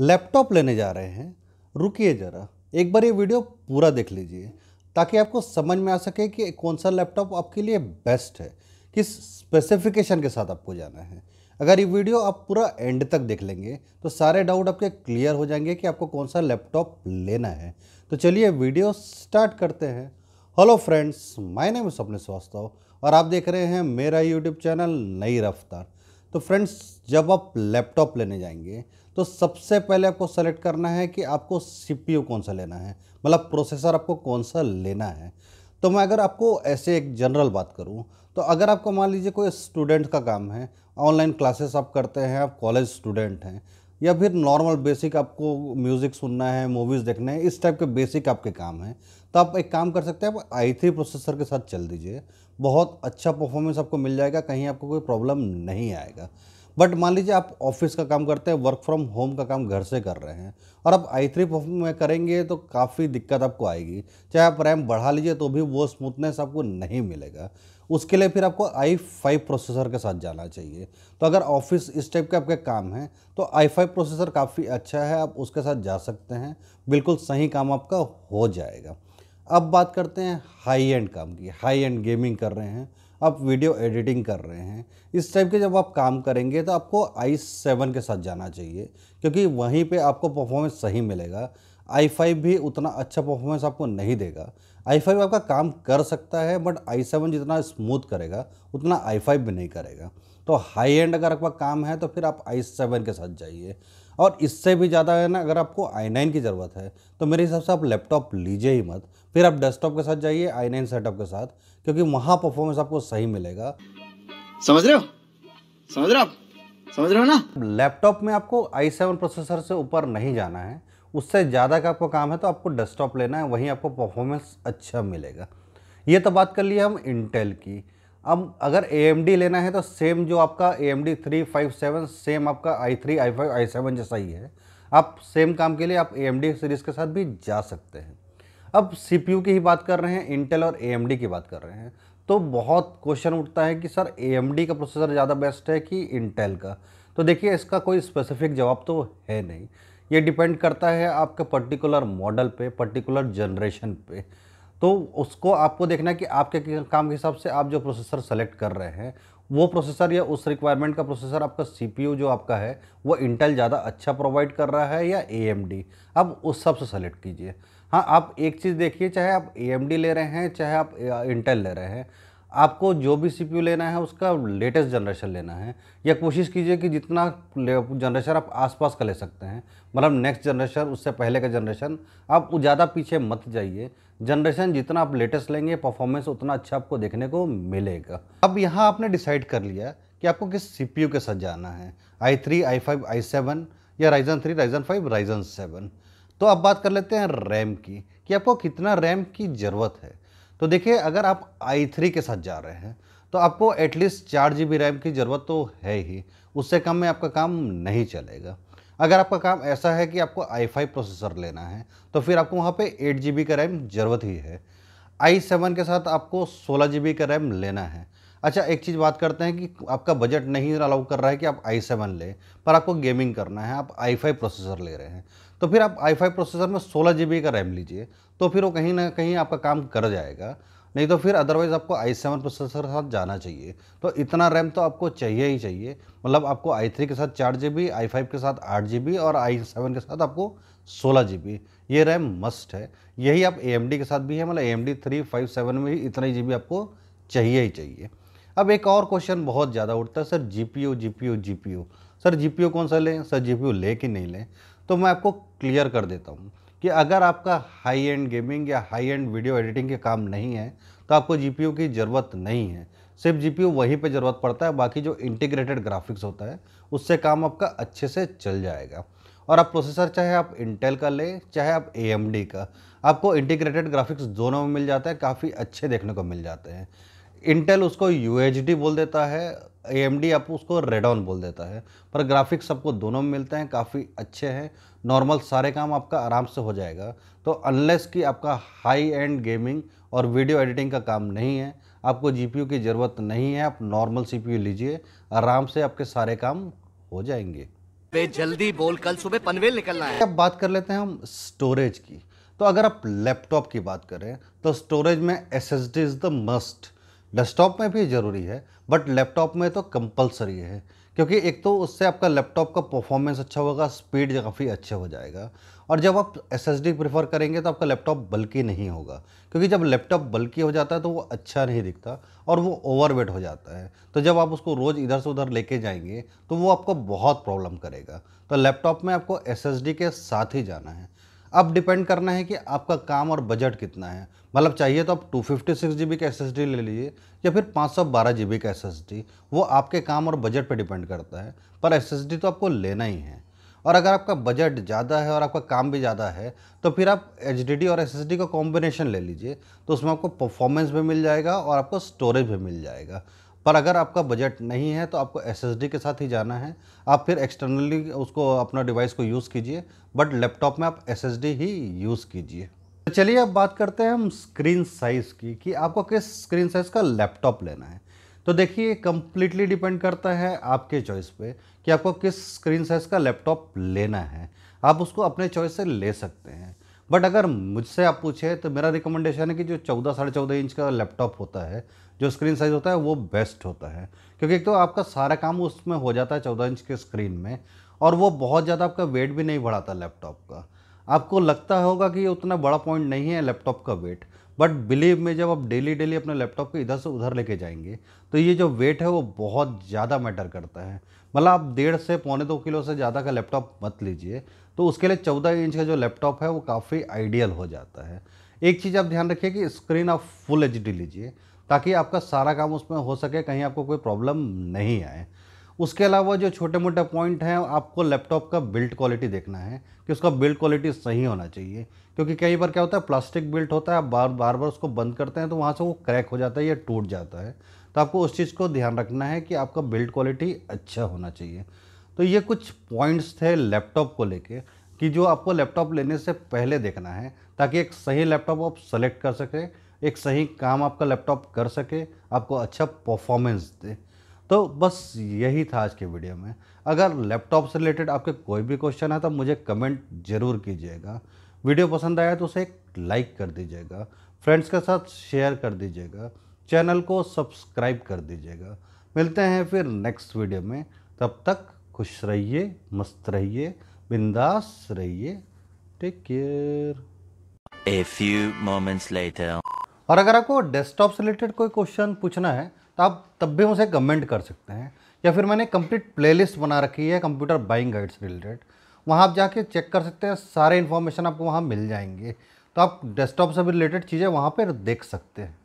laptop लेने जा रहे हैं रुकिए ज़रा एक बार ये वीडियो पूरा देख लीजिए ताकि आपको समझ में आ सके कि कौन सा लैपटॉप आपके लिए बेस्ट है किस स्पेसिफिकेशन के साथ आपको जाना है अगर ये वीडियो आप पूरा एंड तक देख लेंगे तो सारे डाउट आपके क्लियर हो जाएंगे कि आपको कौन सा लैपटॉप लेना है तो चलिए वीडियो स्टार्ट करते हैं हेलो फ्रेंड्स माय नेम सपने श्रीवास्तव और आप देख रहे हैं मेरा यूट्यूब चैनल नई रफ्तार तो फ्रेंड्स जब आप लैपटॉप लेने जाएंगे तो सबसे पहले आपको सेलेक्ट करना है कि आपको सी कौन सा लेना है मतलब प्रोसेसर आपको कौन सा लेना है तो मैं अगर आपको ऐसे एक जनरल बात करूँ तो अगर आपको मान लीजिए कोई स्टूडेंट का काम है ऑनलाइन क्लासेस आप करते हैं आप कॉलेज स्टूडेंट हैं या फिर नॉर्मल बेसिक आपको म्यूज़िक सुनना है मूवीज़ देखना है इस टाइप के बेसिक आपके काम हैं तो आप एक काम कर सकते हैं आप आई थ्री प्रोसेसर के साथ चल दीजिए बहुत अच्छा परफॉर्मेंस आपको मिल जाएगा कहीं आपको कोई प्रॉब्लम नहीं आएगा बट मान लीजिए आप ऑफिस का काम करते हैं वर्क फ्रॉम होम का काम घर से कर रहे हैं और आप आई थ्री परफॉर्म में करेंगे तो काफ़ी दिक्कत आपको आएगी चाहे आप रैम बढ़ा लीजिए तो भी वो स्मूथनेस आपको नहीं मिलेगा उसके लिए फिर आपको आई फाइव प्रोसेसर के साथ जाना चाहिए तो अगर ऑफिस इस टाइप के आपके काम हैं तो आई फाइव प्रोसेसर काफ़ी अच्छा है आप उसके साथ जा सकते हैं बिल्कुल सही काम आपका हो जाएगा अब बात करते हैं हाई एंड काम की हाई एंड गेमिंग कर रहे हैं आप वीडियो एडिटिंग कर रहे हैं इस टाइप के जब आप काम करेंगे तो आपको आई सेवन के साथ जाना चाहिए क्योंकि वहीं पे आपको परफॉर्मेंस सही मिलेगा आई फाइव भी उतना अच्छा परफॉर्मेंस आपको नहीं देगा आई फाइव आपका काम कर सकता है बट आई सेवन जितना स्मूथ करेगा उतना आई फाइव भी नहीं करेगा तो हाई एंड अगर आपका काम है तो फिर आप आई सेवन के साथ जाइए और इससे भी ज़्यादा है ना अगर आपको आई नाइन की ज़रूरत है तो मेरे हिसाब से आप लैपटॉप लीजिए ही मत फिर आप डेस्कटॉप के साथ जाइए आई नाइन सेटअप के साथ क्योंकि वहाँ परफॉर्मेंस आपको सही मिलेगा समझ रहे हो समझ रहे हो आप समझ रहे हो ना लैपटॉप में आपको आई सेवन प्रोसेसर से ऊपर नहीं जाना है उससे ज़्यादा का आपको काम है तो आपको डेस्कटॉप लेना है वहीं आपको परफॉर्मेंस अच्छा मिलेगा ये तो बात कर ली हम इंटेल की अब अगर ए लेना है तो सेम जो आपका A M D three five seven same आपका I three I five I seven जैसा ही है आप सेम काम के लिए आप ए एम डी सीरीज़ के साथ भी जा सकते हैं अब सी पी यू की ही बात कर रहे हैं इंटेल और ए एम डी की बात कर रहे हैं तो बहुत क्वेश्चन उठता है कि सर ए एम डी का प्रोसेसर ज़्यादा बेस्ट है कि इंटेल का तो देखिए इसका कोई स्पेसिफिक जवाब तो है नहीं ये डिपेंड करता है आपके पर्टिकुलर मॉडल पे पर्टिकुलर जनरेशन पे तो उसको आपको देखना है कि आपके काम के हिसाब से आप जो प्रोसेसर सेलेक्ट कर रहे हैं वो प्रोसेसर या उस रिक्वायरमेंट का प्रोसेसर आपका सीपीयू जो आपका है वो इंटेल ज़्यादा अच्छा प्रोवाइड कर रहा है या ए आप उस सब से सेलेक्ट कीजिए हाँ आप एक चीज़ देखिए चाहे आप ए ले रहे हैं चाहे आप इंटेल ले रहे हैं आपको जो भी सी लेना है उसका लेटेस्ट जनरेशन लेना है या कोशिश कीजिए कि जितना जनरेशन आप आसपास का ले सकते हैं मतलब नेक्स्ट जनरेशन उससे पहले का जनरेशन आप ज़्यादा पीछे मत जाइए जनरेशन जितना आप लेटेस्ट लेंगे परफॉर्मेंस उतना अच्छा आपको देखने को मिलेगा अब यहाँ आपने डिसाइड कर लिया कि आपको किस सी के साथ जाना है I three I five I seven या Ryzen three Ryzen five Ryzen seven तो अब बात कर लेते हैं रैम की कि आपको कितना रैम की ज़रूरत है तो देखिए अगर आप आई थ्री के साथ जा रहे हैं तो आपको एटलीस्ट चार जी बी रैम की ज़रूरत तो है ही उससे कम में आपका काम नहीं चलेगा अगर आपका काम ऐसा है कि आपको आई फाइव प्रोसेसर लेना है तो फिर आपको वहाँ पे एट जी बी का रैम ज़रूरत ही है आई सेवन के साथ आपको सोलह जी बी का रैम लेना है अच्छा एक चीज़ बात करते हैं कि आपका बजट नहीं अलाउ कर रहा है कि आप आई सेवन लें पर आपको गेमिंग करना है आप आई फाइव प्रोसेसर ले रहे हैं तो फिर आप आई फाइव प्रोसेसर में सोलह जी का रैम लीजिए तो फिर वो कहीं ना कहीं आपका काम कर जाएगा नहीं तो फिर अदरवाइज़ आपको आई सेवन प्रोसेसर के साथ जाना चाहिए तो इतना रैम तो आपको चाहिए ही चाहिए मतलब आपको आई थ्री के साथ चार जी बी आई फाइव के साथ आठ जी बी और आई सेवन के साथ आपको सोलह जी बी ये रैम मस्ट है यही आप AMD एम डी के साथ भी है मतलब A M D three five seven में ही इतना ही जी बी आपको चाहिए ही चाहिए अब एक और क्वेश्चन बहुत ज़्यादा उठता है sir G P U G P G P sir G P कौन सा लें सर जी पी ले कि नहीं लें तो मैं आपको क्लियर कर देता हूँ कि अगर आपका हाई एंड गेमिंग या हाई एंड वीडियो एडिटिंग के काम नहीं है तो आपको जी की ज़रूरत नहीं है सिर्फ जी वहीं पर ज़रूरत पड़ता है बाकी जो इंटीग्रेटेड ग्राफिक्स होता है उससे काम आपका अच्छे से चल जाएगा और आप प्रोसेसर चाहे आप इंटेल का लें चाहे आप ए का आपको इंटीग्रेटेड ग्राफिक्स दोनों में मिल जाता है काफ़ी अच्छे देखने को मिल जाते हैं इंटेल उसको यू बोल देता है ए आप उसको रेडॉन बोल देता है पर ग्राफिक्स आपको दोनों में मिलते हैं काफ़ी अच्छे हैं नॉर्मल सारे काम आपका आराम से हो जाएगा तो अनलेस कि आपका हाई एंड गेमिंग और वीडियो एडिटिंग का काम नहीं है आपको जी की ज़रूरत नहीं है आप नॉर्मल सी लीजिए आराम से आपके सारे काम हो जाएंगे जल्दी बोल कल सुबह पनवेल निकलना है अब बात कर लेते हैं हम स्टोरेज की तो अगर आप लैपटॉप की बात करें तो स्टोरेज में S is the must desktop में भी ज़रूरी है बट लैपटॉप में तो कंपलसरी है क्योंकि एक तो उससे आपका लैपटॉप का परफॉर्मेंस अच्छा होगा स्पीड काफ़ी अच्छा हो जाएगा और जब आप एस एस प्रेफर करेंगे तो आपका लैपटॉप बल्कि नहीं होगा क्योंकि जब लैपटॉप बल्कि हो जाता है तो वो अच्छा नहीं दिखता और वो ओवरवेट हो जाता है तो जब आप उसको रोज़ इधर से उधर लेके जाएंगे तो वो आपको बहुत प्रॉब्लम करेगा तो लैपटॉप में आपको एस के साथ ही जाना है अब डिपेंड करना है कि आपका काम और बजट कितना है मतलब चाहिए तो आप two fifty six G B का एस एस डी ले लीजिए या फिर पाँच सौ बारह जी बी का एस एस डी वो आपके काम और बजट पर डिपेंड करता है पर एस एस डी तो आपको लेना ही है और अगर आपका बजट ज़्यादा है और आपका काम भी ज़्यादा है तो फिर आप एच डी डी और एस एस डी का कॉम्बिनेशन ले लीजिए तो उसमें आपको परफॉर्मेंस भी मिल जाएगा और आपको स्टोरेज भी मिल जाएगा पर अगर आपका बजट नहीं है तो आपको एस के साथ ही जाना है आप फिर एक्सटर्नली उसको अपना डिवाइस को यूज़ कीजिए बट लैपटॉप में आप एस ही यूज़ कीजिए तो चलिए अब बात करते हैं हम स्क्रीन साइज़ की कि आपको किस स्क्रीन साइज़ का लैपटॉप लेना है तो देखिए कम्प्लीटली डिपेंड करता है आपके चॉइस पे कि आपको किस स्क्रीन साइज़ का लैपटॉप लेना है आप उसको अपने चॉइस से ले सकते हैं बट अगर मुझसे आप पूछे तो मेरा रिकमेंडेशन है कि जो चौदह साढ़े चौदह इंच का लैपटॉप होता है जो स्क्रीन साइज़ होता है वो बेस्ट होता है क्योंकि एक तो आपका सारा काम उसमें हो जाता है चौदह इंच के स्क्रीन में और वो बहुत ज़्यादा आपका वेट भी नहीं बढ़ाता लैपटॉप का आपको लगता होगा कि ये उतना बड़ा पॉइंट नहीं है लैपटॉप का वेट बट बिलीव में जब आप डेली डेली अपने लैपटॉप को इधर से उधर लेके जाएंगे तो ये जो वेट है वो बहुत ज़्यादा मैटर करता है मतलब आप डेढ़ से पौने दो किलो से ज़्यादा का लैपटॉप मत लीजिए तो उसके लिए चौदह इंच का जो लैपटॉप है वो काफ़ी आइडियल हो जाता है एक चीज़ आप ध्यान रखिए कि स्क्रीन आप फुल एच लीजिए ताकि आपका सारा काम उसमें हो सके कहीं आपको कोई प्रॉब्लम नहीं आए उसके अलावा जो छोटे मोटे पॉइंट हैं आपको लैपटॉप का बिल्ट क्वालिटी देखना है कि उसका बिल्ड क्वालिटी सही होना चाहिए क्योंकि कई बार क्या होता है प्लास्टिक बिल्ट होता है आप बार बार बार उसको बंद करते हैं तो वहाँ से वो क्रैक हो जाता है या टूट जाता है तो आपको उस चीज़ को ध्यान रखना है कि आपका बिल्ड क्वालिटी अच्छा होना चाहिए तो ये कुछ पॉइंट्स थे लैपटॉप को लेके कि जो आपको लैपटॉप लेने से पहले देखना है ताकि एक सही लैपटॉप आप सेलेक्ट कर सकें एक सही काम आपका लैपटॉप कर सके आपको अच्छा परफॉर्मेंस दे तो बस यही था आज के वीडियो में अगर लैपटॉप से रिलेटेड आपके कोई भी क्वेश्चन है तो मुझे कमेंट ज़रूर कीजिएगा वीडियो पसंद आया तो उसे एक लाइक कर दीजिएगा फ्रेंड्स के साथ शेयर कर दीजिएगा चैनल को सब्सक्राइब कर दीजिएगा मिलते हैं फिर नेक्स्ट वीडियो में तब तक खुश रहिए मस्त रहिए बिंदास रहिए take care a few moments later और अगर आपको डेस्कटॉप से रिलेटेड कोई क्वेश्चन पूछना है तो आप तब भी उसे कमेंट कर सकते हैं या फिर मैंने कंप्लीट प्लेलिस्ट बना रखी है कंप्यूटर बाइंग गाइड्स रिलेटेड वहाँ आप जाके चेक कर सकते हैं सारे इन्फॉर्मेशन आपको वहाँ मिल जाएंगे तो आप डेस्कटॉप से भी रिलेटेड चीज़ें वहाँ पर देख सकते हैं